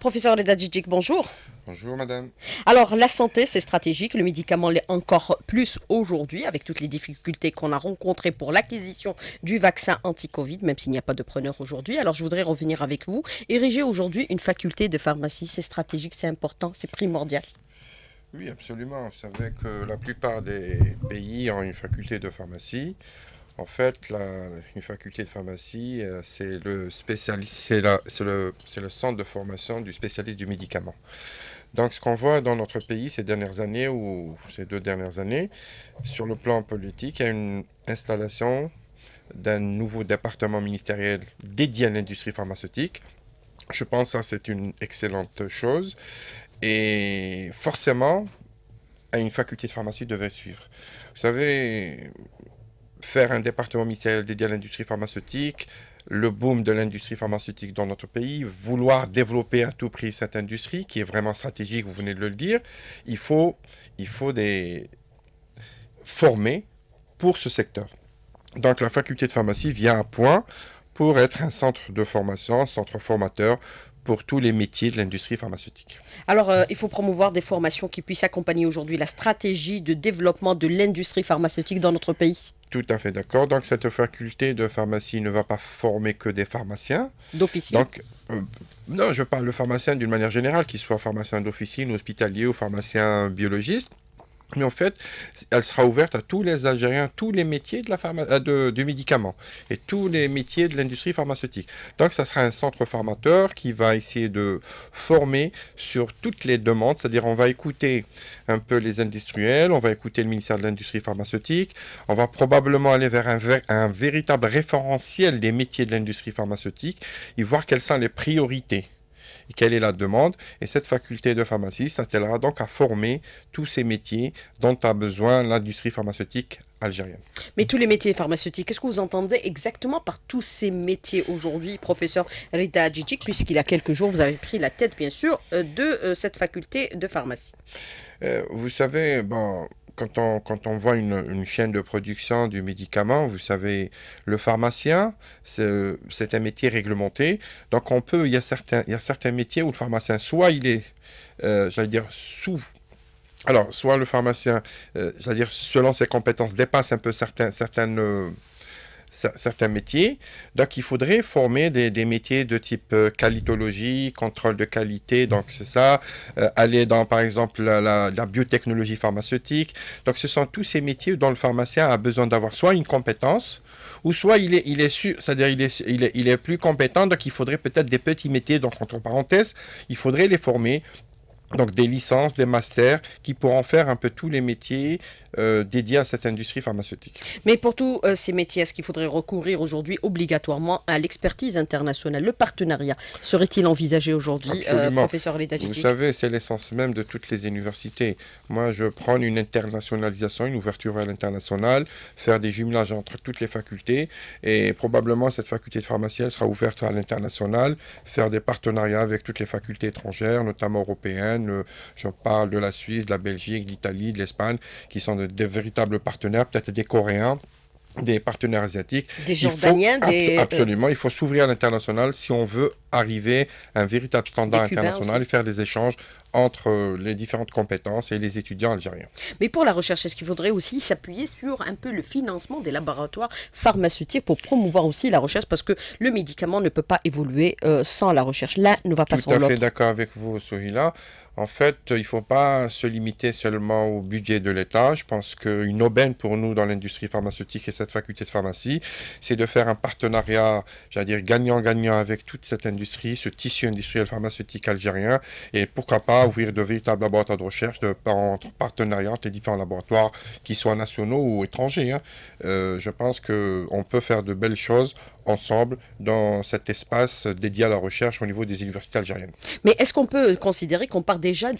Professeur Leda Djidjik, bonjour. Bonjour madame. Alors la santé c'est stratégique, le médicament l'est encore plus aujourd'hui avec toutes les difficultés qu'on a rencontrées pour l'acquisition du vaccin anti-Covid, même s'il n'y a pas de preneur aujourd'hui. Alors je voudrais revenir avec vous. Ériger aujourd'hui une faculté de pharmacie, c'est stratégique, c'est important, c'est primordial. Oui absolument. Vous savez que la plupart des pays ont une faculté de pharmacie. En fait, une faculté de pharmacie, euh, c'est le spécialiste, c'est le, le, centre de formation du spécialiste du médicament. Donc, ce qu'on voit dans notre pays ces dernières années ou ces deux dernières années, sur le plan politique, il y a une installation d'un nouveau département ministériel dédié à l'industrie pharmaceutique. Je pense que c'est une excellente chose. Et forcément, une faculté de pharmacie devait suivre. Vous savez, faire un département ministériel dédié à l'industrie pharmaceutique, le boom de l'industrie pharmaceutique dans notre pays, vouloir développer à tout prix cette industrie qui est vraiment stratégique, vous venez de le dire, il faut, il faut des former pour ce secteur. Donc la faculté de pharmacie vient à point pour être un centre de formation, un centre formateur pour tous les métiers de l'industrie pharmaceutique. Alors, euh, il faut promouvoir des formations qui puissent accompagner aujourd'hui la stratégie de développement de l'industrie pharmaceutique dans notre pays. Tout à fait d'accord. Donc, cette faculté de pharmacie ne va pas former que des pharmaciens. d'officine. Donc, euh, non, je parle de pharmaciens d'une manière générale, qu'ils soit pharmaciens d'officine, hospitalier ou pharmacien biologiste. Mais en fait, elle sera ouverte à tous les Algériens, tous les métiers de la euh, de, du médicament et tous les métiers de l'industrie pharmaceutique. Donc, ça sera un centre formateur qui va essayer de former sur toutes les demandes. C'est-à-dire, on va écouter un peu les industriels, on va écouter le ministère de l'Industrie pharmaceutique, on va probablement aller vers un, un véritable référentiel des métiers de l'industrie pharmaceutique et voir quelles sont les priorités quelle est la demande. Et cette faculté de pharmacie s'attellera donc à former tous ces métiers dont a besoin l'industrie pharmaceutique algérienne. Mais tous les métiers pharmaceutiques, qu'est-ce que vous entendez exactement par tous ces métiers aujourd'hui, professeur Rida Adjidjik, puisqu'il y a quelques jours, vous avez pris la tête, bien sûr, euh, de euh, cette faculté de pharmacie euh, Vous savez, bon, quand on, quand voit une, chaîne de production du médicament, vous savez, le pharmacien, c'est un métier réglementé. Donc, on peut, il y, a certains, il y certains métiers où le pharmacien, soit il est, euh, j'allais dire, sous alors, soit le pharmacien, euh, j'allais dire selon ses compétences, dépasse un peu certains, certaines, euh, certains métiers. Donc, il faudrait former des, métiers de type euh, qualitologie, contrôle de qualité, donc c'est ça, euh, aller dans, par exemple, la, biotechnologie pharmaceutique. Donc, ce sont tous ces métiers dont le pharmacien a besoin d'avoir soit une compétence, ou soit il est, il est il est plus compétent, donc il faudrait peut-être des petits métiers, donc entre parenthèses, il faudrait les former donc des licences, des masters, qui pourront faire un peu tous les métiers euh, dédiés à cette industrie pharmaceutique. Mais pour tous euh, ces métiers, est-ce qu'il faudrait recourir aujourd'hui obligatoirement à l'expertise internationale Le partenariat serait-il envisagé aujourd'hui, euh, professeur Vous savez, c'est l'essence même de toutes les universités. Moi, je prends une internationalisation, une ouverture à l'international, faire des jumelages entre toutes les facultés, et probablement cette faculté de pharmacie sera ouverte à l'international, faire des partenariats avec toutes les facultés étrangères, notamment européennes euh, je parle de la Suisse, de la Belgique, de l'Italie, de l'Espagne, qui sont des véritables partenaires, peut-être des Coréens des partenaires asiatiques. Des Jordaniens, des... Euh, absolument, il faut s'ouvrir à l'international si on veut arriver à un véritable standard international et faire des échanges entre euh, les différentes compétences et les étudiants algériens. Mais pour la recherche, est-ce qu'il faudrait aussi s'appuyer sur un peu le financement des laboratoires pharmaceutiques pour promouvoir aussi la recherche Parce que le médicament ne peut pas évoluer sans la recherche. L'un ne va pas Tout sans l'autre. Tout à fait d'accord avec vous, Sohila. En fait, il ne faut pas se limiter seulement au budget de l'État. Je pense qu'une aubaine pour nous dans l'industrie pharmaceutique et cette faculté de pharmacie, c'est de faire un partenariat, j'allais dire gagnant-gagnant avec toute cette industrie, ce tissu industriel pharmaceutique algérien, et pourquoi pas ouvrir de véritables laboratoires de recherche de, entre partenariats entre les différents laboratoires, qui soient nationaux ou étrangers. Hein. Euh, je pense qu'on peut faire de belles choses ensemble dans cet espace dédié à la recherche au niveau des universités algériennes. Mais est-ce qu'on peut considérer qu'on part déjà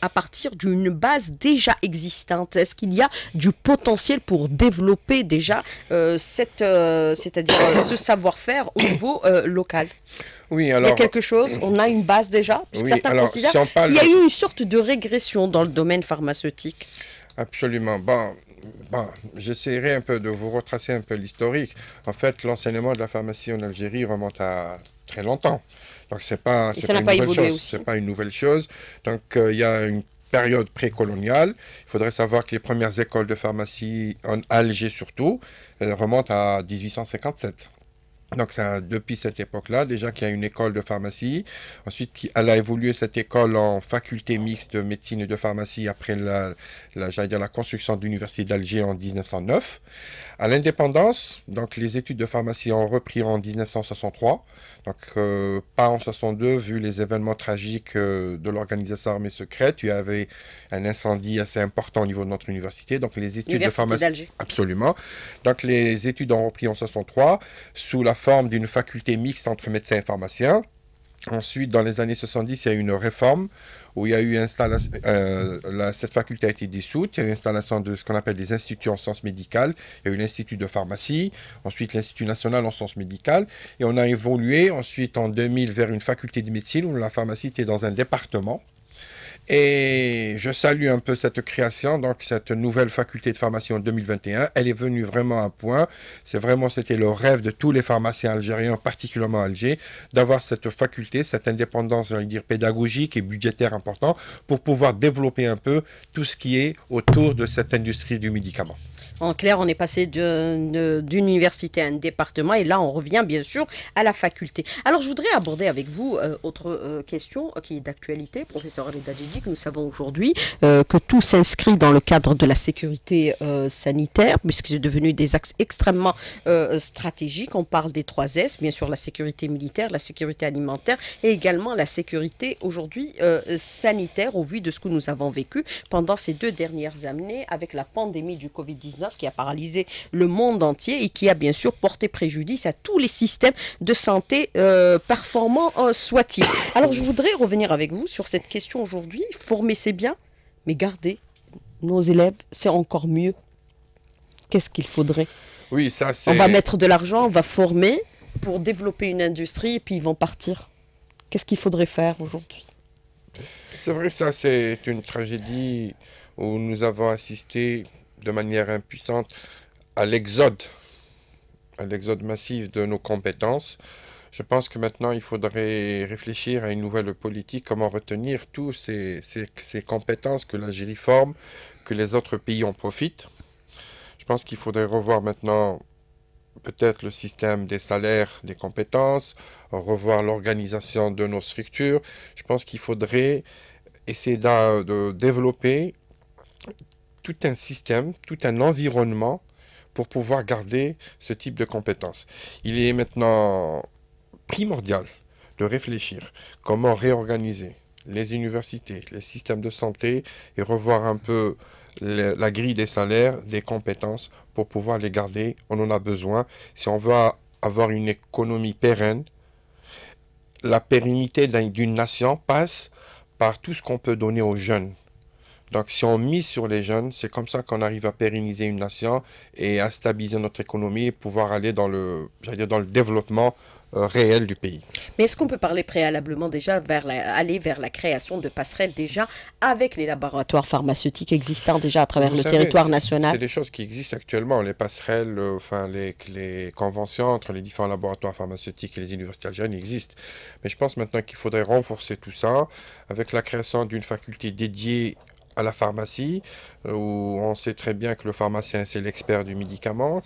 à, partir d'une base déjà existante Est-ce qu'il y a du potentiel pour développer déjà euh, cette, euh, c'est-à-dire euh, ce savoir-faire au niveau local oui, alors... Il y a quelque chose, on a une base déjà, il oui, certains considèrent y a eu une sorte de régression dans le domaine pharmaceutique. Absolument. Bon, j'essaierai un peu de vous retracer un peu l'historique. En fait, l'enseignement de la pharmacie en Algérie remonte à très longtemps. Donc c'est pas, pas, une nouvelle chose. pas une nouvelle chose. Donc euh, il y a une période précoloniale. Il faudrait savoir que les premières écoles de pharmacie en Alger surtout euh, remontent à 1857. Donc c'est depuis cette époque-là déjà qu'il y a une école de pharmacie. Ensuite, elle a évolué cette école en faculté mixte de médecine et de pharmacie après la, j'allais dire la construction de l'université d'Alger en 1909. À l'indépendance, donc les études de pharmacie ont repris en 1963, donc euh, pas en 62 vu les événements tragiques euh, de l'organisation armée secrète. Il y avait un incendie assez important au niveau de notre université, donc les études de pharmacie. Absolument. Donc les études ont repris en 63 sous la forme d'une faculté mixte entre médecins et pharmaciens Ensuite, dans les années 70, il y a eu une réforme où il y a eu euh, cette faculté a été dissoute, il y a eu l'installation de ce qu'on appelle des instituts en sciences médicales, il y a eu l'Institut de pharmacie, ensuite l'Institut national en sciences médicales, et on a évolué ensuite en 2000 vers une faculté de médecine où la pharmacie était dans un département, et je salue un peu cette création, donc cette nouvelle faculté de pharmacie en 2021. Elle est venue vraiment à point. C'est vraiment, c'était le rêve de tous les pharmaciens algériens, particulièrement à Alger, d'avoir cette faculté, cette indépendance, j'allais dire, pédagogique et budgétaire importante pour pouvoir développer un peu tout ce qui est autour de cette industrie du médicament. En clair, on est passé d'une université à un département et là, on revient bien sûr à la faculté. Alors, je voudrais aborder avec vous euh, autre euh, question euh, qui est d'actualité. Professeur Alida que nous savons aujourd'hui que tout s'inscrit dans le cadre de la sécurité sanitaire puisque c'est devenu des axes extrêmement stratégiques. On parle des trois S, bien sûr la sécurité militaire, la sécurité alimentaire et également la sécurité aujourd'hui sanitaire au vu de ce que nous avons vécu pendant ces deux dernières années avec la pandémie du Covid-19 qui a paralysé le monde entier et qui a bien sûr porté préjudice à tous les systèmes de santé euh, performants soit euh, soient Alors je voudrais revenir avec vous sur cette question aujourd'hui. Former c'est bien, mais garder nos élèves c'est encore mieux. Qu'est-ce qu'il faudrait Oui, ça c'est. On va mettre de l'argent, on va former pour développer une industrie et puis ils vont partir. Qu'est-ce qu'il faudrait faire aujourd'hui C'est vrai, ça c'est une tragédie où nous avons assisté de manière impuissante à l'exode, à l'exode massif de nos compétences. Je pense que maintenant, il faudrait réfléchir à une nouvelle politique, comment retenir toutes ces, ces, compétences que l'Algérie forme, que les autres pays en profitent. Je pense qu'il faudrait revoir maintenant peut-être le système des salaires, des compétences, revoir l'organisation de nos structures. Je pense qu'il faudrait essayer de développer tout un système, tout un environnement pour pouvoir garder ce type de compétences. Il est maintenant primordial de réfléchir comment réorganiser les universités, les systèmes de santé et revoir un peu la grille des salaires, des compétences pour pouvoir les garder. On en a besoin. Si on veut avoir une économie pérenne, la pérennité d'une nation passe par tout ce qu'on peut donner aux jeunes, donc, si on mise sur les jeunes, c'est comme ça qu'on arrive à pérenniser une nation et à stabiliser notre économie et pouvoir aller dans le, dire, dans le développement euh, réel du pays. Mais est-ce qu'on peut parler préalablement déjà vers aller vers la création de passerelles déjà avec les laboratoires pharmaceutiques existants déjà à travers le territoire national C'est des choses qui existent actuellement, les passerelles, euh, enfin les, les, conventions entre les différents laboratoires pharmaceutiques et les universités algériennes existent. Mais je pense maintenant qu'il faudrait renforcer tout ça avec la création d'une faculté dédiée à la pharmacie, euh, où on sait très bien que le pharmacien, c'est l'expert du médicament.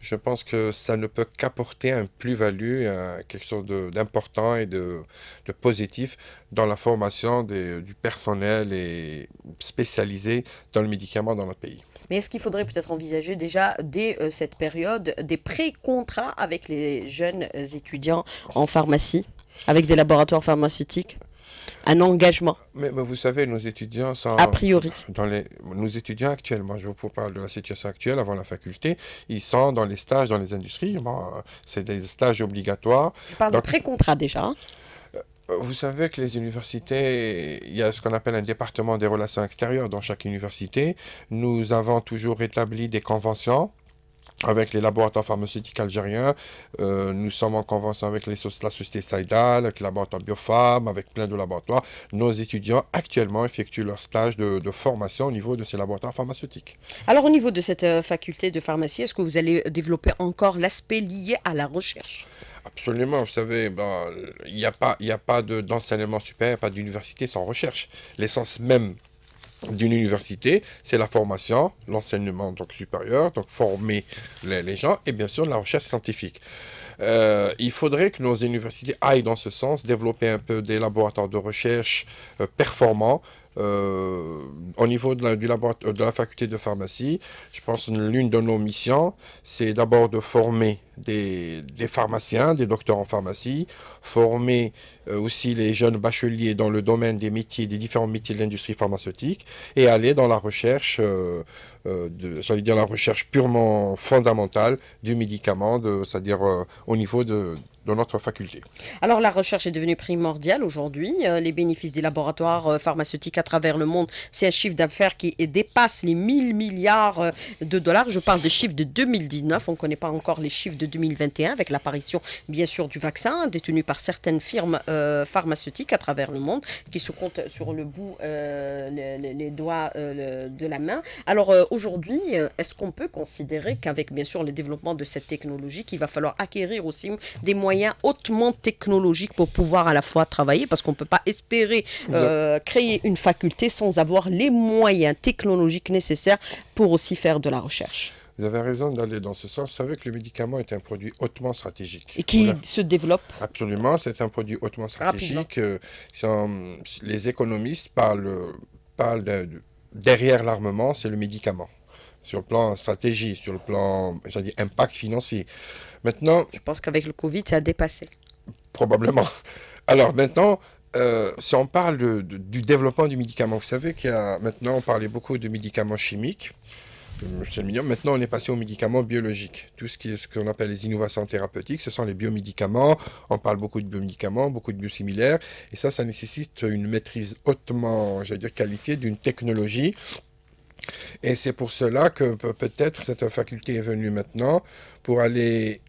Je pense que ça ne peut qu'apporter un plus-value, quelque chose d'important et de, positif dans la formation du personnel et spécialisé dans le médicament dans notre pays. Mais est-ce qu'il faudrait peut-être envisager déjà dès euh, cette période des pré-contrats avec les jeunes euh, étudiants en pharmacie, avec des laboratoires pharmaceutiques un engagement. Mais, vous savez, nos étudiants sont... A priori. Dans les, nos étudiants actuellement, je vous parle de la situation actuelle avant la faculté, ils sont dans les stages dans les industries. c'est des stages obligatoires. Je parle de pré-contrat déjà. Euh, vous savez que les universités, il y a ce qu'on appelle un département des relations extérieures dans chaque université. Nous avons toujours établi des conventions avec les laboratoires pharmaceutiques algériens. Euh, nous sommes en convention avec les, la société Saïdal, avec le laboratoire biofarm, avec plein de laboratoires. Nos étudiants actuellement effectuent leur stage de, formation au niveau de ces laboratoires pharmaceutiques. Alors au niveau de cette euh, faculté de pharmacie, est-ce que vous allez développer encore l'aspect lié à la recherche Absolument, vous savez, ben, il n'y a pas, a pas d'enseignement super, supérieur, pas d'université sans recherche. L'essence même d'une université, c'est la formation, l'enseignement donc supérieur, donc former les, gens et bien sûr la recherche scientifique. Euh, il faudrait que nos universités aillent dans ce sens, développer un peu des laboratoires de recherche euh, performants, euh, au niveau euh, de la, faculté de pharmacie, je pense que l'une de nos missions, c'est d'abord de former des, pharmaciens, des docteurs en pharmacie, former euh, aussi les jeunes bacheliers dans le domaine des métiers, des différents métiers de l'industrie pharmaceutique, et aller dans la recherche, de j'allais dire la recherche purement fondamentale du médicament, c'est-à-dire au niveau de, dans notre faculté. Alors la recherche est devenue primordiale aujourd'hui. Euh, les bénéfices des laboratoires euh, pharmaceutiques à travers le monde, c'est un chiffre d'affaires qui dépasse les 1000 milliards euh, de dollars. Je parle des chiffres de 2019. On ne connaît pas encore les chiffres de 2021 avec l'apparition bien sûr du vaccin détenu par certaines firmes pharmaceutiques à travers le monde qui se comptent sur le bout les, doigts de la main. Alors aujourd'hui, est-ce qu'on peut considérer qu'avec bien sûr le développement de cette technologie, qu'il va falloir acquérir aussi des moyens hautement technologiques pour pouvoir à la fois travailler, parce qu'on ne peut pas espérer euh, créer une faculté sans avoir les moyens technologiques nécessaires pour aussi faire de la recherche. Vous avez raison d'aller dans ce sens. Vous savez que le médicament est un produit hautement stratégique. Et qui se développe Absolument, c'est un produit hautement stratégique. Euh, les économistes parlent, derrière l'armement, c'est le médicament. Sur le plan stratégie, sur le plan, dit, impact financier. Maintenant. Je pense qu'avec le Covid, ça a dépassé. Probablement. Alors maintenant, euh, si on parle du développement du médicament, vous savez qu'il y a maintenant, on parlait beaucoup de médicaments chimiques. Euh, maintenant, on est passé aux médicaments biologiques. Tout ce qu'on ce qu'on appelle les innovations thérapeutiques, ce sont les biomédicaments. On parle beaucoup de biomédicaments, beaucoup de biosimilaires. Et ça, ça nécessite une maîtrise hautement, j'allais dire, qualité d'une technologie. Et c'est pour cela que peut-être cette faculté est venue maintenant pour aller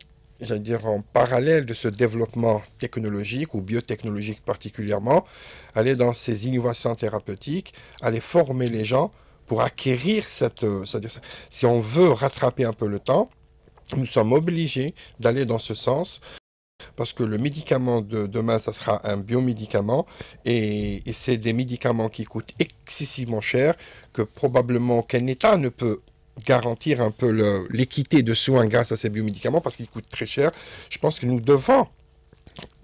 j'allais dire, en parallèle de ce développement technologique ou biotechnologique particulièrement, aller dans ces innovations thérapeutiques, aller former les gens pour acquérir cette... Euh, si on veut rattraper un peu le temps, nous sommes obligés d'aller dans ce sens parce que le médicament de demain, ça sera un biomédicament, et, c'est des médicaments qui coûtent excessivement cher, que probablement aucun État ne peut garantir un peu l'équité de soins grâce à ces biomédicaments parce qu'ils coûtent très cher. Je pense que nous devons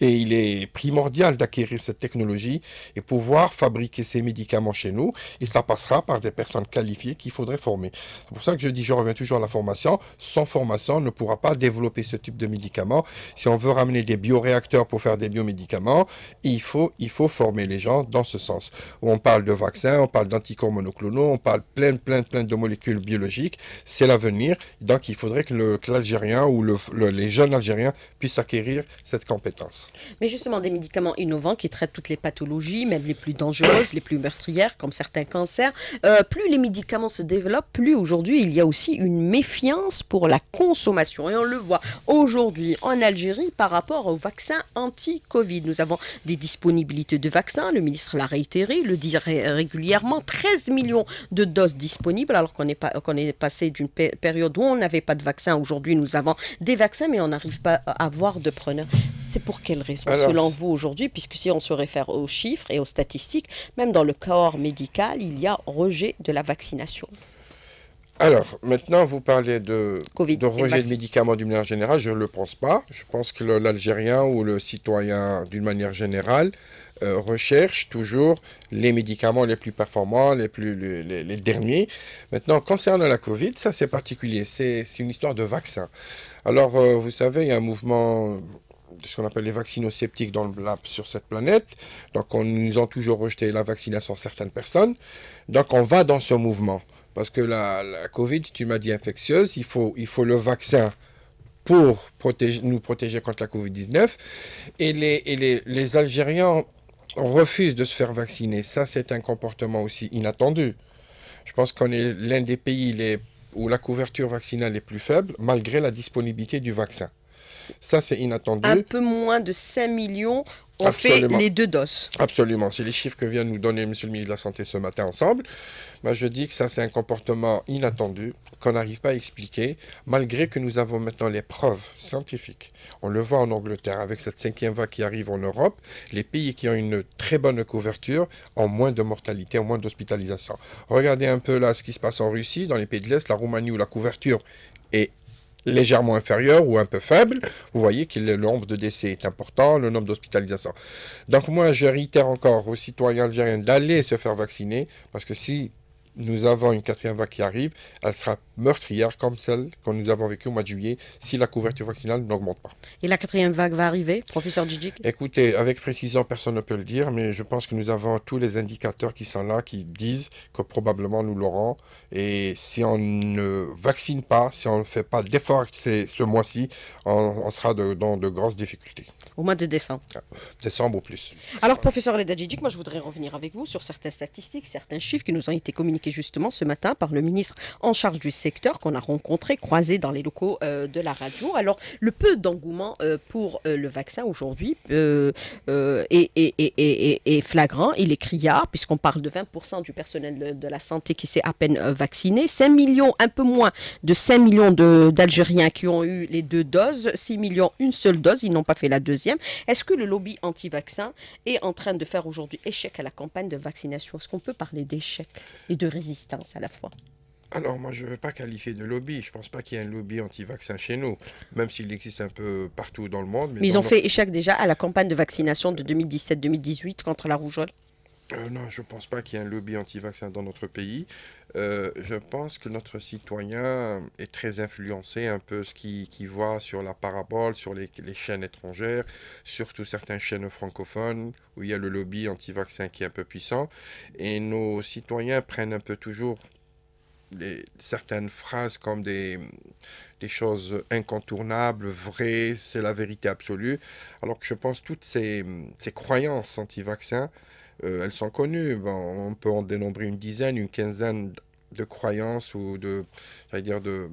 et il est primordial d'acquérir cette technologie et pouvoir fabriquer ces médicaments chez nous. Et ça passera par des personnes qualifiées qu'il faudrait former. C'est pour ça que je dis, je reviens toujours à la formation. Sans formation, on ne pourra pas développer ce type de médicaments. Si on veut ramener des bioréacteurs pour faire des biomédicaments, il faut, il faut former les gens dans ce sens. On parle de vaccins, on parle d'anticorps monoclonaux, on parle plein, plein, plein de molécules biologiques. C'est l'avenir. Donc, il faudrait que l'Algérien ou les jeunes Algériens puissent acquérir cette compétence. Mais justement, des médicaments innovants qui traitent toutes les pathologies, même les plus dangereuses, les plus meurtrières, comme certains cancers. Euh, plus les médicaments se développent, plus aujourd'hui il y a aussi une méfiance pour la consommation. Et on le voit aujourd'hui en Algérie par rapport aux vaccins anti-Covid. Nous avons des disponibilités de vaccins, le ministre l'a réitéré, le dit régulièrement, 13 millions de doses disponibles, alors qu'on est, qu'on est passé d'une période où on n'avait pas de vaccin. Aujourd'hui, nous avons des vaccins, mais on n'arrive pas à avoir de preneurs. C'est pour quelle selon vous aujourd'hui Puisque si on se réfère aux chiffres et aux statistiques, même dans le corps médical, il y a rejet de la vaccination. Alors, maintenant, vous parlez de, rejet de médicaments d'une manière générale. Je ne le pense pas. Je pense que l'Algérien ou le citoyen, d'une manière générale, euh, recherche toujours les médicaments les plus performants, les, plus, les, derniers. Maintenant, concernant la Covid, ça c'est particulier. C'est une histoire de vaccin. Alors, euh, vous savez, il y a un mouvement ce qu'on appelle les vaccinosceptiques dans le sur cette planète. Donc, on nous ont toujours rejeté la vaccination certaines personnes. Donc, on va dans ce mouvement. Parce que la, la Covid, tu m'as dit infectieuse, il faut, il faut le vaccin pour protéger, nous protéger contre la Covid-19. Et, les, et les, les, Algériens refusent de se faire vacciner. Ça, c'est un comportement aussi inattendu. Je pense qu'on est l'un des pays les, où la couverture vaccinale est plus faible, malgré la disponibilité du vaccin. Ça, c'est inattendu. Un peu moins de 5 millions ont fait les deux doses. Absolument. C'est les chiffres que vient nous donner Monsieur le ministre de la Santé ce matin ensemble. je dis que ça, c'est un comportement inattendu qu'on n'arrive pas à expliquer, malgré que nous avons maintenant les preuves scientifiques. On le voit en Angleterre avec cette cinquième vague qui arrive en Europe. Les pays qui ont une très bonne couverture ont moins de mortalité, ont moins d'hospitalisation. Regardez un peu là ce qui se passe en Russie, dans les pays de l'Est, la Roumanie où la couverture est légèrement inférieur ou un peu faible, vous voyez que le nombre de décès est important, le nombre d'hospitalisations. Donc moi, je réitère encore aux citoyens algériens d'aller se faire vacciner, parce que si nous avons une quatrième vague qui arrive, elle sera meurtrière comme celle que nous avons vécue au mois de juillet si la couverture vaccinale n'augmente pas. Et la quatrième vague va arriver, professeur Djidjik Écoutez, avec précision, personne ne peut le dire, mais je pense que nous avons tous les indicateurs qui sont là, qui disent que probablement nous l'aurons. Et si on ne vaccine pas, si on ne fait pas d'efforts ce mois-ci, on, sera dans de grosses difficultés au mois de décembre. Ah, décembre ou plus. Alors, professeur Ledadjidjik, moi je voudrais revenir avec vous sur certaines statistiques, certains chiffres qui nous ont été communiqués justement ce matin par le ministre en charge du secteur qu'on a rencontré, croisé dans les locaux euh, de la radio. Alors, le peu d'engouement euh, pour euh, le vaccin aujourd'hui est, est, flagrant. Il est criard, puisqu'on parle de 20% du personnel de, la santé qui s'est à peine vacciné, 5 millions, un peu moins de 5 millions d'Algériens qui ont eu les deux doses, 6 millions une seule dose, ils n'ont pas fait la deuxième est-ce que le lobby anti-vaccin est en train de faire aujourd'hui échec à la campagne de vaccination Est-ce qu'on peut parler d'échec et de résistance à la fois alors moi je ne veux pas qualifier de lobby, je ne pense pas qu'il y ait un lobby anti-vaccin chez nous, même s'il existe un peu partout dans le monde. Mais, ils ont fait échec déjà à la campagne de vaccination de 2017-2018 contre la rougeole euh, non, je ne pense pas qu'il y ait un lobby anti-vaccin dans notre pays. Euh, je pense que notre citoyen est très influencé un peu ce qu'il voit sur la parabole, sur les, chaînes étrangères, surtout certaines chaînes francophones où il y a le lobby anti-vaccin qui est un peu puissant. Et nos citoyens prennent un peu toujours certaines phrases comme des, choses incontournables, vraies, c'est la vérité absolue. Alors que je pense toutes ces, ces croyances anti-vaccin euh, elles sont connues. Bon, on peut en dénombrer une dizaine, une quinzaine de croyances ou de, dire de,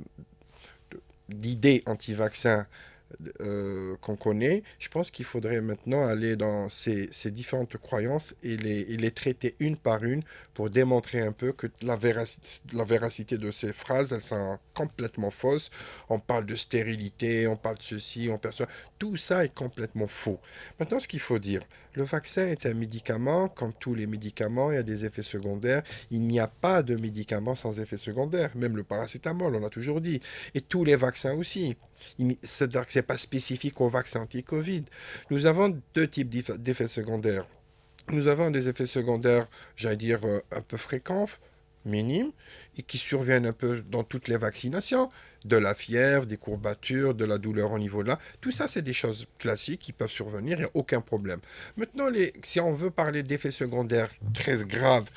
d'idées anti-vaccins euh, qu'on connaît. Je pense qu'il faudrait maintenant aller dans ces, différentes croyances et les, et les, traiter une par une pour démontrer un peu que la, la véracité de ces phrases, elles sont complètement fausses. On parle de stérilité, on parle de ceci, on perçoit... Tout ça est complètement faux. Maintenant, ce qu'il faut dire, le vaccin est un médicament, comme tous les médicaments, il y a des effets secondaires. Il n'y a pas de médicament sans effet secondaire, même le paracétamol, on l'a toujours dit, et tous les vaccins aussi. cest n'est pas spécifique au vaccin anti-Covid. Nous avons deux types d'effets secondaires. Nous avons des effets secondaires, j'allais dire, euh, un peu fréquents, minimes, et qui surviennent un peu dans toutes les vaccinations, de la fièvre, des courbatures, de la douleur au niveau de là. Tout ça, c'est des choses classiques qui peuvent survenir, il n'y a aucun problème. Maintenant, si on veut parler d'effets secondaires très graves,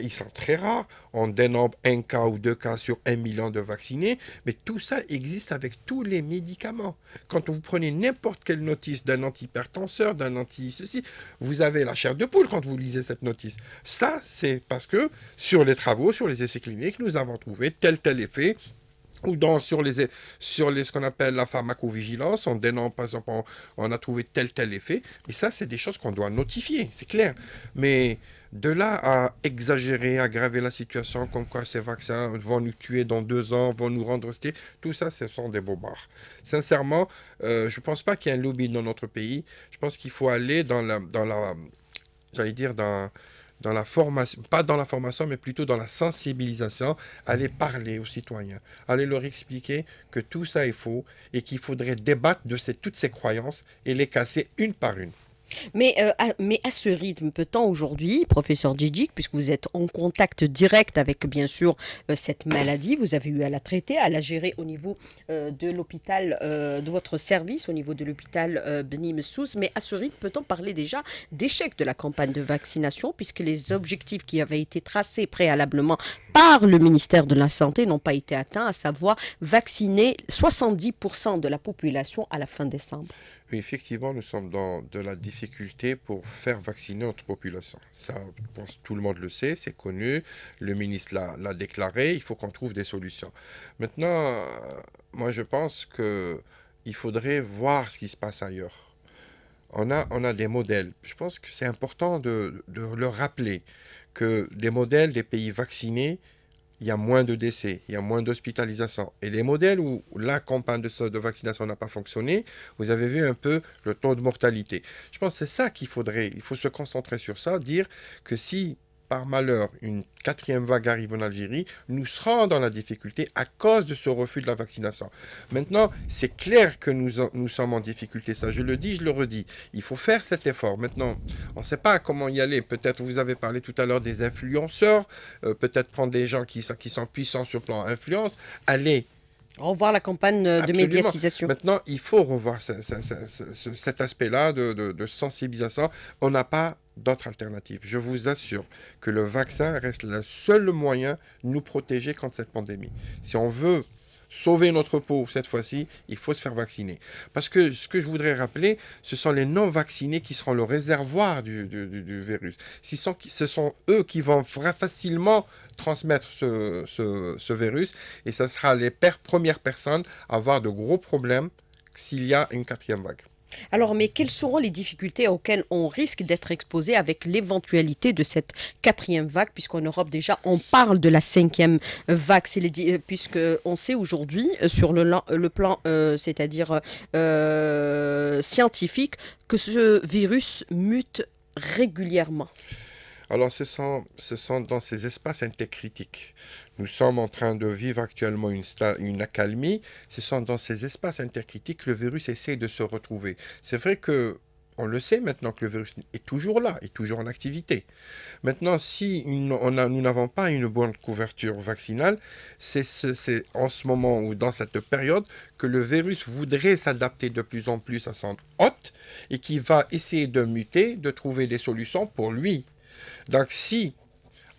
ils sont très rares. On dénombre un cas ou deux cas sur un million de vaccinés, mais tout ça existe avec tous les médicaments. Quand vous prenez n'importe quelle notice d'un antihypertenseur, d'un anti-ceci, vous avez la chair de poule quand vous lisez cette notice. Ça, c'est parce que sur les travaux, sur les essais cliniques, nous avons trouvé tel tel effet ou dans, sur, les, sur les, ce qu'on appelle la pharmacovigilance, en dénonce, par exemple, on, a trouvé tel, tel effet. Mais ça, c'est des choses qu'on doit notifier, c'est clair. Mais de là à exagérer, aggraver la situation, comme quoi ces vaccins vont nous tuer dans deux ans, vont nous rendre hostiles, tout ça, ce sont des bobards. Sincèrement, euh, je ne pense pas qu'il y ait un lobby dans notre pays. Je pense qu'il faut aller dans la... Dans la j'allais dire, dans dans la formation, pas dans la formation, mais plutôt dans la sensibilisation, aller parler aux citoyens, aller leur expliquer que tout ça est faux et qu'il faudrait débattre de toutes ces croyances et les casser une par une. Mais, euh, à, mais à ce rythme, peut-on aujourd'hui, professeur Djidjik, puisque vous êtes en contact direct avec, bien sûr, euh, cette maladie, vous avez eu à la traiter, à la gérer au niveau euh, de l'hôpital, de votre service, au niveau de l'hôpital Benim-Sous, mais à ce rythme, peut-on parler déjà d'échec de la campagne de vaccination, puisque les objectifs qui avaient été tracés préalablement par le ministère de la Santé n'ont pas été atteints, à savoir vacciner 70% de la population à la fin décembre. effectivement, nous sommes dans de la difficulté pour faire vacciner notre population. Ça, pense, tout le monde le sait, c'est connu, le ministre l'a déclaré, il faut qu'on trouve des solutions. Maintenant, euh, moi je pense qu'il faudrait voir ce qui se passe ailleurs. On a, on a des modèles. Je pense que c'est important de le rappeler que les modèles des pays vaccinés, il y a moins de décès, il y a moins d'hospitalisations. Et les modèles où la campagne de, de vaccination n'a pas fonctionné, vous avez vu un peu le taux de mortalité. Je pense c'est ça qu'il faudrait, il faut se concentrer sur ça, dire que si par malheur, une quatrième vague arrive en Algérie, nous serons dans la difficulté à cause de ce refus de la vaccination. Maintenant, c'est clair que nous, nous sommes en difficulté, ça je le dis, je le redis. Il faut faire cet effort. Maintenant, on ne sait pas comment y aller. Peut-être vous avez parlé tout à l'heure des influenceurs, euh, peut-être prendre des gens qui, qui sont puissants sur le plan influence, aller Revoir la campagne euh, de médiatisation. Maintenant, il faut revoir cet aspect-là de, sensibilisation. On n'a pas d'autre alternative. Je vous assure que le vaccin reste le seul moyen de nous protéger contre cette pandémie. Si on veut sauver notre peau cette fois-ci, il faut se faire vacciner. Parce que ce que je voudrais rappeler, ce sont les non-vaccinés qui seront le réservoir du, virus. Ce sont, eux qui vont facilement transmettre ce, virus et ce sera les premières personnes à avoir de gros problèmes s'il y a une quatrième vague. Alors, mais quelles seront les difficultés auxquelles on risque d'être exposé avec l'éventualité de cette quatrième vague, puisqu'en Europe déjà on parle de la cinquième vague, euh, puisque on sait aujourd'hui euh, sur le, plan, euh, c'est-à-dire scientifique, que ce virus mute régulièrement. Alors, ce sont, dans ces espaces intercritiques. Nous sommes en train de vivre actuellement une, accalmie. Ce sont dans ces espaces intercritiques que le virus essaie de se retrouver. C'est vrai que on le sait maintenant que le virus est toujours là, est toujours en activité. Maintenant, si nous n'avons pas une bonne couverture vaccinale, c'est en ce moment ou dans cette période que le virus voudrait s'adapter de plus en plus à son hôte et qui va essayer de muter, de trouver des solutions pour lui donc si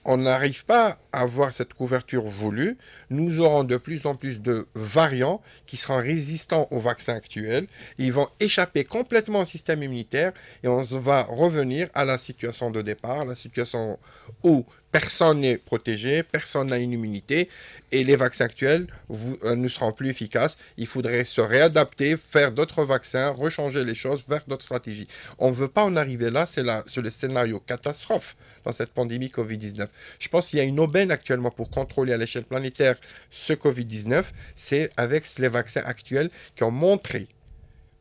on n'arrive pas à avoir cette couverture voulue, nous aurons de plus en plus de variants qui seront résistants au vaccin actuel. Ils vont échapper complètement au système immunitaire et on va revenir à la situation de départ, la situation où personne n'est protégé, personne n'a une immunité, et les vaccins actuels euh, ne seront plus efficaces. Il faudrait se réadapter, faire d'autres vaccins, rechanger les choses vers d'autres stratégies. On ne veut pas en arriver là, c'est le scénario catastrophe dans cette pandémie Covid-19. Je pense qu'il y a une aubaine actuellement pour contrôler à l'échelle planétaire ce Covid-19, c'est avec les vaccins actuels qui ont montré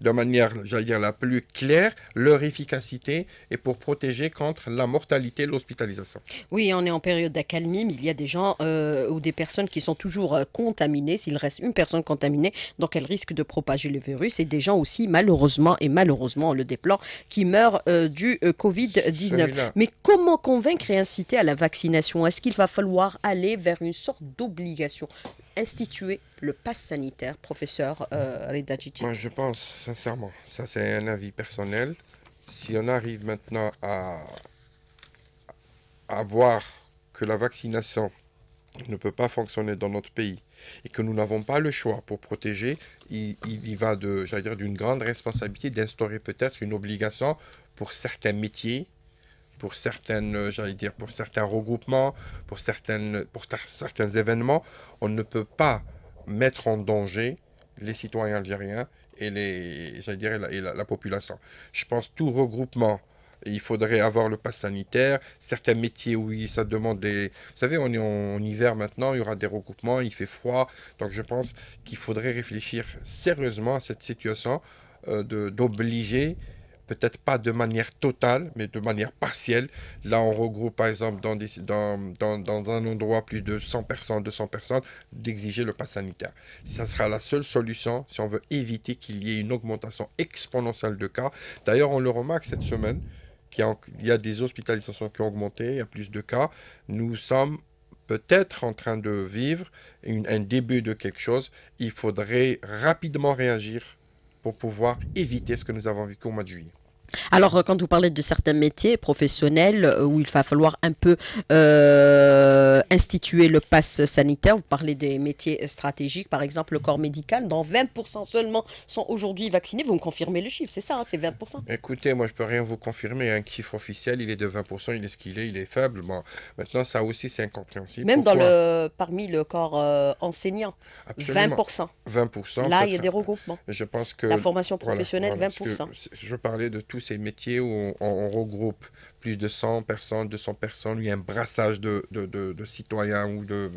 de manière, j'allais dire, la plus claire leur efficacité et pour protéger contre la mortalité, l'hospitalisation. Oui, on est en période d'accalmie, mais il y a des gens euh, ou des personnes qui sont toujours euh, contaminées. S'il reste une personne contaminée, donc elle risque de propager le virus et des gens aussi, malheureusement, et malheureusement, on le déplore, qui meurent euh, du Covid-19. Mais comment convaincre et inciter à la vaccination Est-ce qu'il va falloir aller vers une sorte d'obligation instituer le pass sanitaire, professeur euh, Reda Moi, je pense sincèrement, ça c'est un avis personnel. Si on arrive maintenant à, voir que la vaccination ne peut pas fonctionner dans notre pays et que nous n'avons pas le choix pour protéger, il, y va de, d'une grande responsabilité d'instaurer peut-être une obligation pour certains métiers pour certaines, euh, j'allais dire, pour certains regroupements, pour, certaines, pour certains événements, on ne peut pas mettre en danger les citoyens algériens et, les, j'allais dire, et la, population. Je pense tout regroupement, il faudrait avoir le pass sanitaire. Certains métiers, oui, ça demande des... Vous savez, on est en, hiver maintenant, il y aura des regroupements, il fait froid. Donc je pense qu'il faudrait réfléchir sérieusement à cette situation euh, d'obliger peut-être pas de manière totale, mais de manière partielle. Là, on regroupe, par exemple, dans, un endroit plus de 100 personnes, 200 personnes, d'exiger le pass sanitaire. Ça sera la seule solution si on veut éviter qu'il y ait une augmentation exponentielle de cas. D'ailleurs, on le remarque cette semaine, qu'il y a des hospitalisations qui ont augmenté, il y a plus de cas. Nous sommes peut-être en train de vivre un début de quelque chose. Il faudrait rapidement réagir pour pouvoir éviter ce que nous avons vécu au mois de juillet. Alors, euh, quand vous parlez de certains métiers professionnels euh, où il va falloir un peu euh, instituer le pass sanitaire, vous parlez des métiers stratégiques, par exemple le corps médical, dont 20% seulement sont aujourd'hui vaccinés. Vous me confirmez le chiffre, c'est ça, hein, c'est 20% Écoutez, moi je peux rien vous confirmer. Un chiffre officiel, il est de 20%, il est ce qu'il est, il est faible. maintenant, ça aussi, c'est incompréhensible. Même dans le, parmi le corps enseignant, 20%. 20%. Là, il y a des regroupements. Je pense que. La formation professionnelle, 20%. Je parlais de tout tous ces métiers où on, regroupe plus de 100 personnes, 200 personnes, il y a un brassage de, citoyens ou de,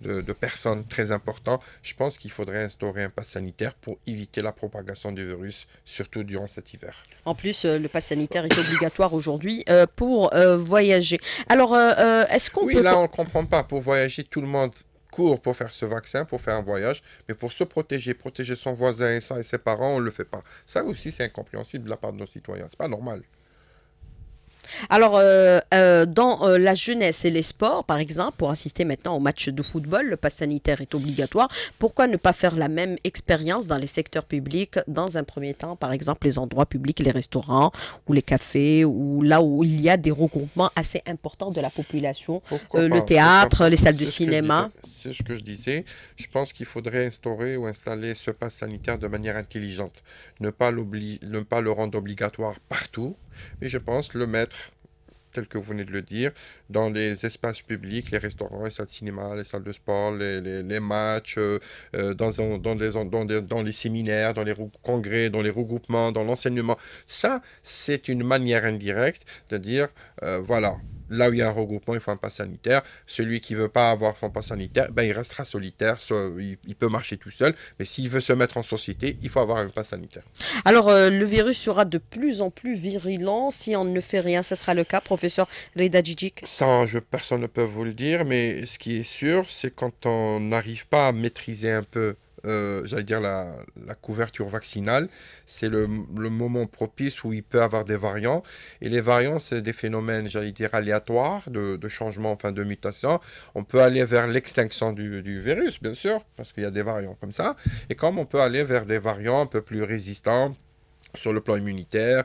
de, personnes très important. Je pense qu'il faudrait instaurer un pass sanitaire pour éviter la propagation du virus, surtout durant cet hiver. En plus, euh, le pass sanitaire est obligatoire aujourd'hui euh, pour euh, voyager. Alors, est-ce qu'on oui, là, on ne comprend pas. Pour voyager, tout le monde court pour faire ce vaccin, pour faire un voyage, mais pour se protéger, protéger son voisin et, et ses parents, on ne le fait pas. Ça aussi, c'est incompréhensible de la part de nos citoyens. C'est pas normal. Alors, euh, euh, dans euh, la jeunesse et les sports, par exemple, pour assister maintenant aux matchs de football, le pass sanitaire est obligatoire. Pourquoi ne pas faire la même expérience dans les secteurs publics, dans un premier temps, par exemple, les endroits publics, les restaurants ou les cafés, ou là où il y a des regroupements assez importants de la population, le théâtre, les salles de cinéma C'est ce que je disais. Je pense qu'il faudrait instaurer ou installer ce passe sanitaire de manière intelligente, ne pas le rendre obligatoire partout mais je pense le mettre, tel que vous venez de le dire, dans les espaces publics, les restaurants, les salles de cinéma, les salles de sport, les, matchs, dans, les, séminaires, dans les congrès, dans les regroupements, dans l'enseignement. Ça, c'est une manière indirecte de dire, euh, voilà, là où il y a un regroupement, il faut un pass sanitaire. Celui qui veut pas avoir son pass sanitaire, ben, il restera solitaire, il, peut marcher tout seul, mais s'il veut se mettre en société, il faut avoir un pass sanitaire. Alors, euh, le virus sera de plus en plus virulent si on ne fait rien. ce sera le cas, professeur Reda Djidjik Ça, je, personne ne peut vous le dire, mais ce qui est sûr, c'est quand on n'arrive pas à maîtriser un peu euh, j'allais dire, la, couverture vaccinale. C'est le, moment propice où il peut avoir des variants. Et les variants, c'est des phénomènes, j'allais dire, aléatoires, de, de, changement, enfin de mutation. On peut aller vers l'extinction du, du, virus, bien sûr, parce qu'il y a des variants comme ça. Et comme on peut aller vers des variants un peu plus résistants, sur le plan immunitaire,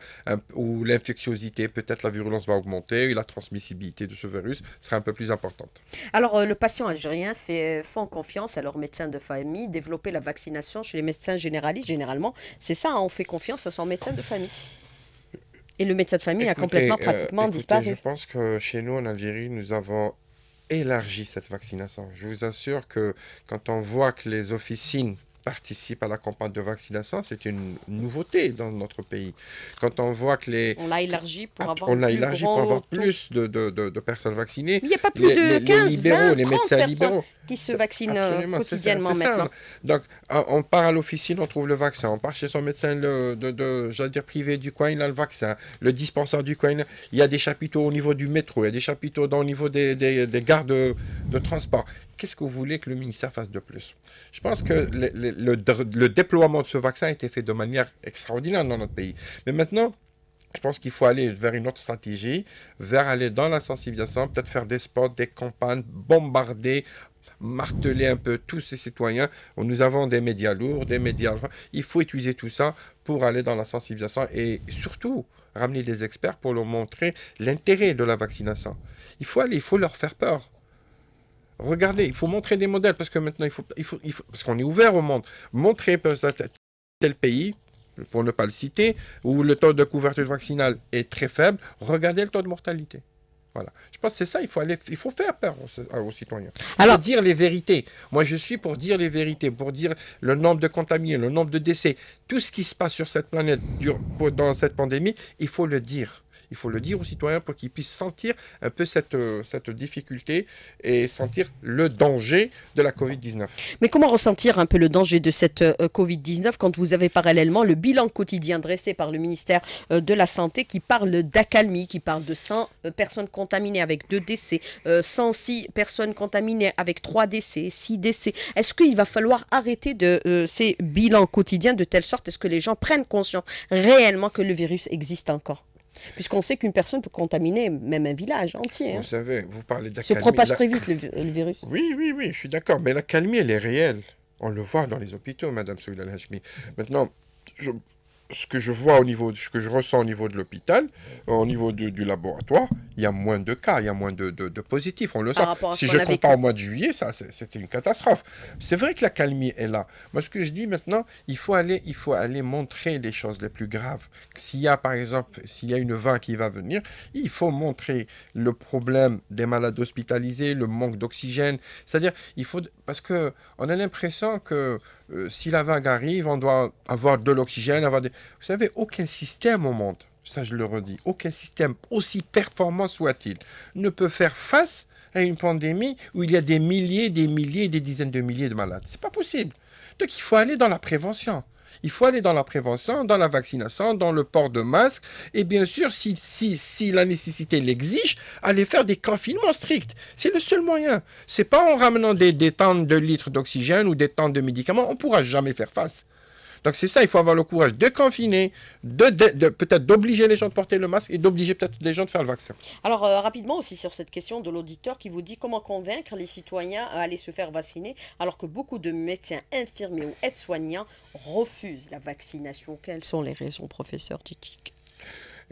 ou où l'infectiosité, peut-être la virulence va augmenter, et la transmissibilité de ce virus sera un peu plus importante. Alors, euh, le patient algérien fait, euh, confiance à leur médecin de famille, développer la vaccination chez les médecins généralistes, généralement, c'est ça, hein, on fait confiance à son médecin de famille. Et le médecin de famille a complètement, euh, pratiquement disparu. Je pense que chez nous, en Algérie, nous avons élargi cette vaccination. Je vous assure que quand on voit que les officines participent à la campagne de vaccination, c'est une nouveauté dans notre pays. Quand on voit que les... On l'a élargi pour ah, avoir, on plus, élargi pour avoir plus, de, de, de, personnes vaccinées. Il n'y a pas plus de 15, libéraux, 20, les médecins qui se vaccinent euh, quotidiennement maintenant. Donc, euh, on part à l'officine, on trouve le vaccin. On part chez son médecin le, de, j'allais dire, privé du coin, il a le vaccin. Le dispensaire du coin, il y a des chapiteaux au niveau du métro, il y a des chapiteaux dans, au niveau des, des, des gares de transport qu'est-ce que vous voulez que le ministère fasse de plus Je pense que le, déploiement de ce vaccin a été fait de manière extraordinaire dans notre pays. Mais maintenant, je pense qu'il faut aller vers une autre stratégie, vers aller dans la sensibilisation, peut-être faire des spots, des campagnes, bombarder, marteler un peu tous ces citoyens. Nous avons des médias lourds, des médias... Il faut utiliser tout ça pour aller dans la sensibilisation et surtout ramener des experts pour leur montrer l'intérêt de la vaccination. Il faut aller, il faut leur faire peur. Regardez, il faut montrer des modèles parce que maintenant il faut, il il faut parce qu'on est ouvert au monde. Montrer tel pays, pour ne pas le citer, où le taux de couverture vaccinale est très faible. Regardez le taux de mortalité. Voilà. Je pense que c'est ça, il faut, aller, il faut faire peur aux, citoyens. Alors, dire les vérités. Moi, je suis pour dire les vérités, pour dire le nombre de contaminés, le nombre de décès. Tout ce qui se passe sur cette planète dans cette pandémie, il faut le dire il faut le dire aux citoyens pour qu'ils puissent sentir un peu euh, cette, difficulté et sentir le danger de la Covid-19. Mais comment ressentir un peu le danger de cette euh, Covid-19 quand vous avez parallèlement le bilan quotidien dressé par le ministère euh, de la Santé qui parle d'accalmie, qui parle de 100 personnes contaminées avec 2 décès, 106 personnes contaminées avec 3 décès, 6 décès. Est-ce qu'il va falloir arrêter de ces bilans quotidiens de telle sorte est-ce que les gens prennent conscience réellement que le virus existe encore Puisqu'on sait qu'une personne peut contaminer même un village entier. Vous hein. savez, vous parlez d'accalmie. Se propage très vite le, virus. Oui, oui, oui, je suis d'accord. Mais calmie, elle est réelle. On le voit dans les hôpitaux, Madame Soulal Hachmi. Maintenant, je ce que je vois au niveau, ce que je ressens au niveau de l'hôpital, euh, au niveau du, du, laboratoire, il y a moins de cas, il y a moins de, de, positifs, on le sait sent. Si je compare au mois de juillet, ça, c'était une catastrophe. C'est vrai que la calmie est là. Moi, ce que je dis maintenant, il faut aller, il faut aller montrer les choses les plus graves. S'il y a, par exemple, s'il y a une vague qui va venir, il faut montrer le problème des malades hospitalisés, le manque d'oxygène. C'est-à-dire, il faut, parce que on a l'impression que euh, si la vague arrive, on doit avoir de l'oxygène, avoir des... Vous savez, aucun système au monde, ça je le redis, aucun système, aussi performant soit-il, ne peut faire face à une pandémie où il y a des milliers, des milliers, des dizaines de milliers de malades. C'est pas possible. Donc il faut aller dans la prévention. Il faut aller dans la prévention, dans la vaccination, dans le port de masque. Et bien sûr, si, si, la nécessité l'exige, aller faire des confinements stricts. C'est le seul moyen. C'est pas en ramenant des, tentes de litres d'oxygène ou des tentes de médicaments. On pourra jamais faire face. Donc c'est ça, il faut avoir le courage de confiner, de, peut-être d'obliger les gens de porter le masque et d'obliger peut-être les gens de faire le vaccin. Alors euh, rapidement aussi sur cette question de l'auditeur qui vous dit comment convaincre les citoyens à aller se faire vacciner alors que beaucoup de médecins, infirmiers ou aides-soignants refusent la vaccination. Quelles sont les raisons, professeur Titic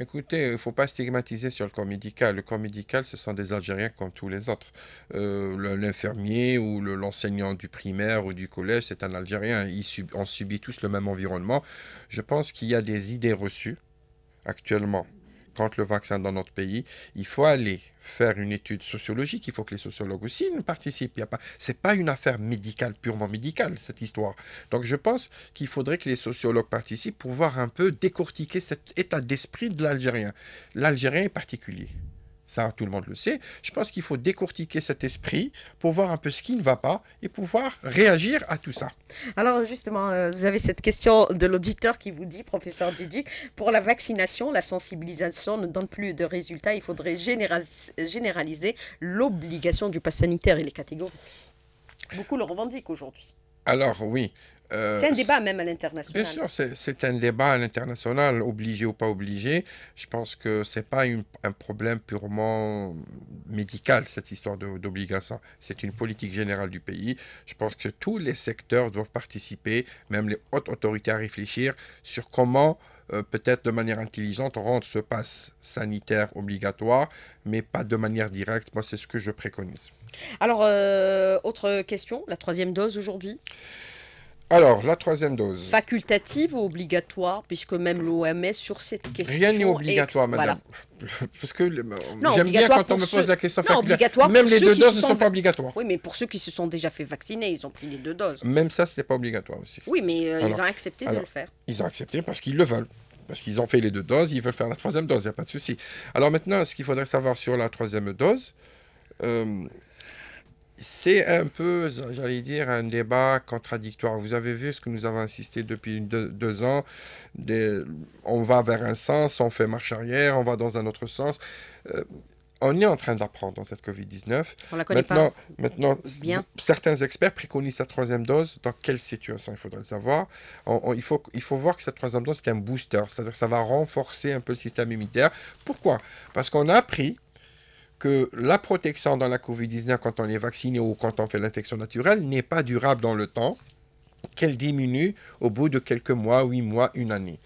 Écoutez, il ne faut pas stigmatiser sur le corps médical. Le corps médical, ce sont des Algériens comme tous les autres. Euh, l'infirmier ou l'enseignant du primaire ou du collège, c'est un Algérien. Ils sub on subit tous le même environnement. Je pense qu'il y a des idées reçues actuellement le vaccin dans notre pays, il faut aller faire une étude sociologique, il faut que les sociologues aussi ne participent. Ce n'est pas une affaire médicale, purement médicale, cette histoire. Donc je pense qu'il faudrait que les sociologues participent pour voir un peu décortiquer cet état d'esprit de l'Algérien. L'Algérien est particulier. Ça, tout le monde le sait. Je pense qu'il faut décortiquer cet esprit pour voir un peu ce qui ne va pas et pouvoir réagir à tout ça. Alors justement, euh, vous avez cette question de l'auditeur qui vous dit, professeur Didier, pour la vaccination, la sensibilisation ne donne plus de résultats. Il faudrait généraliser l'obligation du pass sanitaire et les catégories. Beaucoup le revendiquent aujourd'hui. Alors oui, euh, c'est un débat même à l'international. Bien sûr, c'est un débat à l'international, obligé ou pas obligé. Je pense que ce n'est pas un problème purement médical, cette histoire d'obligation. C'est une politique générale du pays. Je pense que tous les secteurs doivent participer, même les hautes autorités à réfléchir sur comment... Euh, peut-être de manière intelligente, rendre ce pass sanitaire obligatoire, mais pas de manière directe. Moi, c'est ce que je préconise. Alors, euh, autre question, la troisième dose aujourd'hui alors, la troisième dose. Facultative ou obligatoire, puisque même l'OMS sur cette question. Rien n'est obligatoire, madame. Parce que j'aime bien quand on me pose la question non, Même les deux doses ne sont, pas obligatoires. Oui, mais pour ceux qui se sont déjà fait vacciner, ils ont pris les deux doses. Même ça, ce n'est pas obligatoire aussi. Oui, mais euh, ils ont accepté de le faire. Ils ont accepté parce qu'ils le veulent. Parce qu'ils ont fait les deux doses, ils veulent faire la troisième dose, il n'y a pas de souci. Alors maintenant, ce qu'il faudrait savoir sur la troisième dose, euh, c'est un peu, j'allais dire, un débat contradictoire. Vous avez vu ce que nous avons insisté depuis deux, ans. on va vers un sens, on fait marche arrière, on va dans un autre sens. Euh, on est en train d'apprendre dans cette Covid-19. On la connaît maintenant, pas maintenant eh, eh, certains experts préconisent sa troisième dose. Dans quelle situation Il faudrait le savoir. il, faut, il faut voir que cette troisième dose, c'est un booster. C'est-à-dire ça va renforcer un peu le système immunitaire. Pourquoi Parce qu'on a appris que la protection dans la Covid-19 quand on est vacciné ou quand on fait l'infection naturelle n'est pas durable dans le temps, qu'elle diminue au bout de quelques mois, huit mois, une année.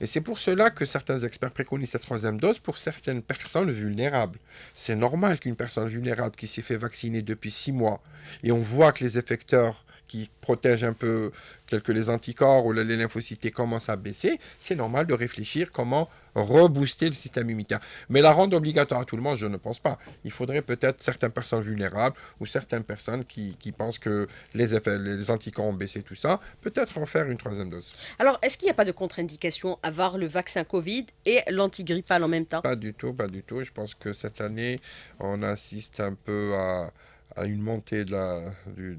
Et c'est pour cela que certains experts préconisent cette troisième dose pour certaines personnes vulnérables. C'est normal qu'une personne vulnérable qui s'est fait vacciner depuis six mois, et on voit que les effecteurs qui protègent un peu tels que les anticorps ou les lymphocytes commencent à baisser, c'est normal de réfléchir comment rebooster le système immunitaire. Mais la rendre obligatoire à tout le monde, je ne pense pas. Il faudrait peut-être certaines personnes vulnérables ou certaines personnes qui, pensent que les, les anticorps ont baissé, tout ça, peut-être en faire une troisième dose. Alors, est-ce qu'il n'y a pas de contre-indication à avoir le vaccin Covid et l'antigrippal en même temps Pas du tout, pas du tout. Je pense que cette année, on assiste un peu à à une montée de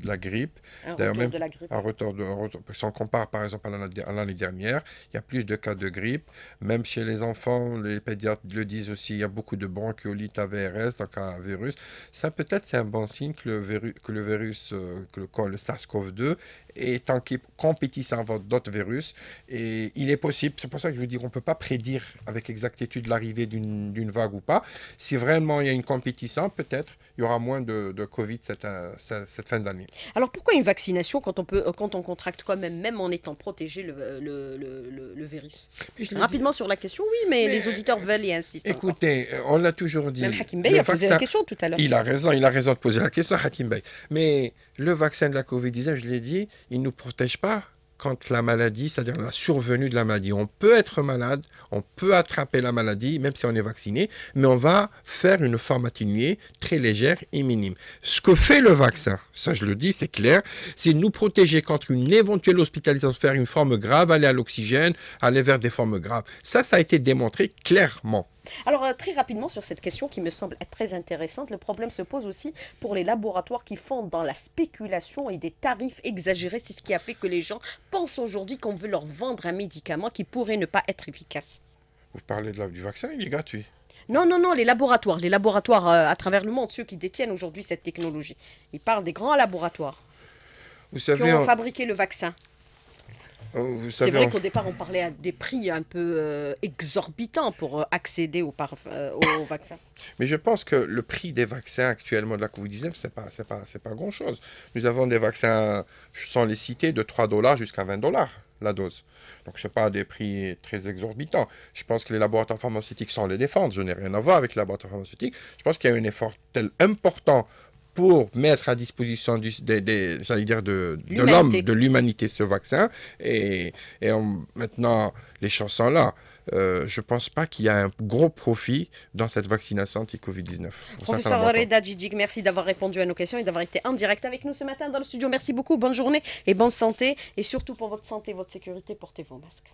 la, grippe. Un retour même de la grippe. Un retour de, si on compare par exemple à l'année dernière, il y a plus de cas de grippe. Même chez les enfants, les pédiatres le disent aussi, il y a beaucoup de bronchiolites à VRS, donc à virus. Ça peut-être c'est un bon signe que le, virus, que le virus, euh, que le, SARS-CoV-2 est en compétition avec d'autres virus. Et il est possible, c'est pour ça que je veux dire, on ne peut pas prédire avec exactitude l'arrivée d'une vague ou pas. Si vraiment il y a une compétition, peut-être il y aura moins de, Covid cette, euh, cette, fin d'année. Alors pourquoi une vaccination quand on, peut, euh, quand on contracte quand même, même en étant protégé le, euh, le, le, virus Rapidement sur la question, oui, mais, les auditeurs veulent y insister. Écoutez, on l'a toujours dit. Même Hakim Bey a posé la question tout à l'heure. Il a raison, il a raison de poser la question, Hakim Bey. Mais le vaccin de la Covid-19, je l'ai dit, il ne nous protège pas quand la maladie, c'est-à-dire la survenue de la maladie. On peut être malade, on peut attraper la maladie, même si on est vacciné, mais on va faire une forme atténuée, très légère et minime. Ce que fait le vaccin, ça je le dis, c'est clair, c'est nous protéger contre une éventuelle hospitalisation, faire une forme grave, aller à l'oxygène, aller vers des formes graves. Ça, ça a été démontré clairement. Alors euh, très rapidement sur cette question qui me semble être très intéressante, le problème se pose aussi pour les laboratoires qui font dans la spéculation et des tarifs exagérés. C'est ce qui a fait que les gens pensent aujourd'hui qu'on veut leur vendre un médicament qui pourrait ne pas être efficace. Vous parlez de du vaccin, il est gratuit. Non, non, non, les laboratoires, les laboratoires euh, à travers le monde, ceux qui détiennent aujourd'hui cette technologie. Ils parlent des grands laboratoires qui ont fabriqué le vaccin. Oh, c'est vrai qu'au départ, on parlait à des prix un peu euh, exorbitants pour euh, accéder au, parf... Euh, vaccin. Mais je pense que le prix des vaccins actuellement de la COVID-19, ce n'est pas, c'est pas, pas grand-chose. Nous avons des vaccins, sans les citer, de 3 dollars jusqu'à 20 dollars la dose. Donc ce n'est pas des prix très exorbitants. Je pense que les laboratoires pharmaceutiques, sans les défendre, je n'ai rien à voir avec les laboratoires pharmaceutiques, je pense qu'il y a un effort tel important pour mettre à disposition du, des, des dire de, l'homme, de l'humanité ce vaccin. Et, et on, maintenant, les chances là. Euh, je ne pense pas qu'il y a un gros profit dans cette vaccination anti-Covid-19. Professeur Reda Djidjig, merci d'avoir répondu à nos questions et d'avoir été en direct avec nous ce matin dans le studio. Merci beaucoup, bonne journée et bonne santé. Et surtout pour votre santé, votre sécurité, portez vos masques.